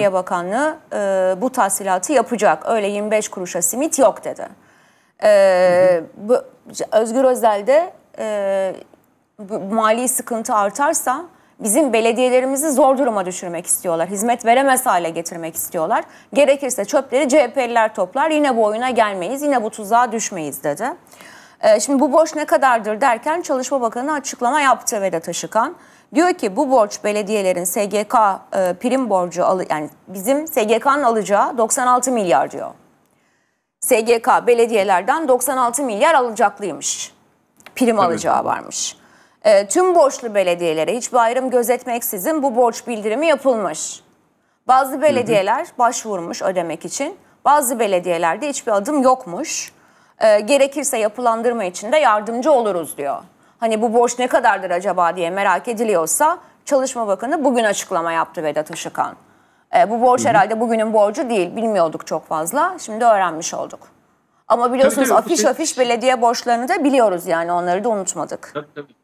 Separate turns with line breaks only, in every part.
Maliye Bakanlığı e, bu tahsilatı yapacak. Öyle 25 kuruşa simit yok dedi. E, bu, Özgür Özel de e, mali sıkıntı artarsa bizim belediyelerimizi zor duruma düşürmek istiyorlar. Hizmet veremez hale getirmek istiyorlar. Gerekirse çöpleri CHP'liler toplar. Yine bu oyuna gelmeyiz, yine bu tuzağa düşmeyiz dedi. E, şimdi bu borç ne kadardır derken Çalışma Bakanı açıklama yaptı Vedat Aşıkan. Diyor ki bu borç belediyelerin SGK e, prim borcu yani bizim SGK'nın alacağı 96 milyar diyor. SGK belediyelerden 96 milyar alacaklıymış. Prim Tabii. alacağı varmış. E, tüm borçlu belediyelere hiçbir ayrım gözetmeksizin bu borç bildirimi yapılmış. Bazı belediyeler başvurmuş ödemek için. Bazı belediyelerde hiçbir adım yokmuş e, gerekirse yapılandırma için de yardımcı oluruz diyor. Hani bu borç ne kadardır acaba diye merak ediliyorsa Çalışma Bakanı bugün açıklama yaptı Vedat Işıkhan. E, bu borç Hı-hı. herhalde bugünün borcu değil bilmiyorduk çok fazla şimdi öğrenmiş olduk. Ama biliyorsunuz tabii, tabii, afiş şey... afiş belediye borçlarını da biliyoruz yani onları da unutmadık. Tabii tabii.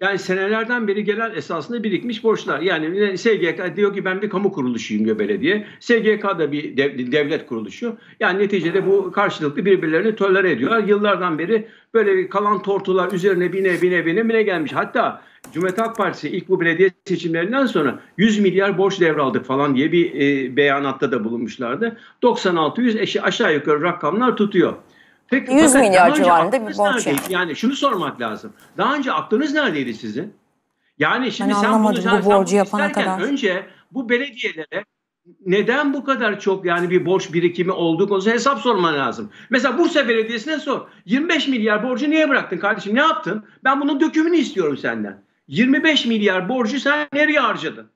Yani senelerden beri gelen esasında birikmiş borçlar. Yani SGK diyor ki ben bir kamu kuruluşuyum diyor belediye. SGK da bir devlet kuruluşu. Yani neticede bu karşılıklı birbirlerini tolere ediyorlar. Yıllardan beri böyle bir kalan tortular üzerine bine bine bine bine gelmiş. Hatta Cumhuriyet Halk Partisi ilk bu belediye seçimlerinden sonra 100 milyar borç devraldık falan diye bir e, beyanatta da bulunmuşlardı. 96-100 aşağı yukarı rakamlar tutuyor. Peki, 100 milyar civarında bir borç. Neredeydi? Yani şunu sormak lazım. Daha önce aklınız neredeydi sizin? Yani şimdi ben sen bunu, bu borcu yapana kadar. Önce bu belediyelere neden bu kadar çok yani bir borç birikimi olduğu konusunda hesap sorman lazım. Mesela Bursa Belediyesi'ne sor. 25 milyar borcu niye bıraktın kardeşim? Ne yaptın? Ben bunun dökümünü istiyorum senden. 25 milyar borcu sen nereye harcadın? Ya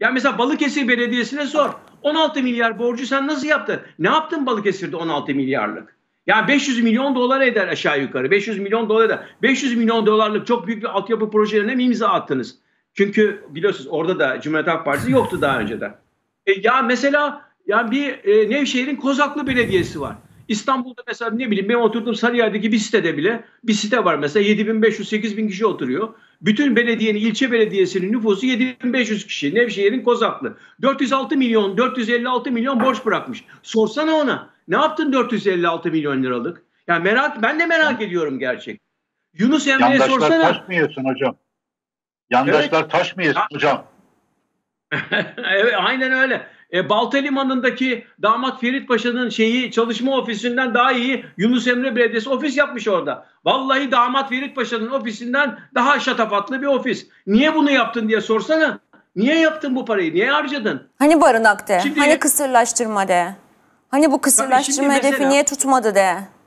yani mesela Balıkesir Belediyesi'ne sor. 16 milyar borcu sen nasıl yaptın? Ne yaptın Balıkesir'de 16 milyarlık? Yani 500 milyon dolar eder aşağı yukarı. 500 milyon dolar eder. 500 milyon dolarlık çok büyük bir altyapı projelerine mi imza attınız? Çünkü biliyorsunuz orada da Cumhuriyet Halk Partisi yoktu daha önceden. E, ya mesela yani bir e, Nevşehir'in Kozaklı Belediyesi var. İstanbul'da mesela ne bileyim benim oturduğum Sarıyer'deki bir sitede bile bir site var mesela 7500-8000 kişi oturuyor. Bütün belediyenin, ilçe belediyesinin nüfusu 7500 kişi. Nevşehir'in Kozaklı. 406 milyon, 456 milyon borç bırakmış. Sorsana ona. Ne yaptın 456 milyon liralık? Yani merak, ben de merak ediyorum gerçek. Yunus Emre'ye sorsana. Yandaşlar taşmıyorsun hocam. Yandaşlar evet. taşmıyorsun hocam. evet, aynen öyle. E, Balta Limanı'ndaki damat Ferit Paşa'nın şeyi çalışma ofisinden daha iyi Yunus Emre Belediyesi ofis yapmış orada. Vallahi damat Ferit Paşa'nın ofisinden daha şatafatlı bir ofis. Niye bunu yaptın diye sorsana. Niye yaptın bu parayı? Niye harcadın?
Hani barınak de, şimdi, hani kısırlaştırma de. Hani bu kısırlaştırma hedefi mesela, niye tutmadı de.